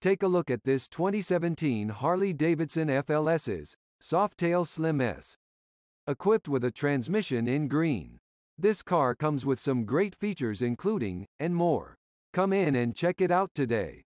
Take a look at this 2017 Harley-Davidson FLS's Softail Slim S. Equipped with a transmission in green. This car comes with some great features including, and more. Come in and check it out today.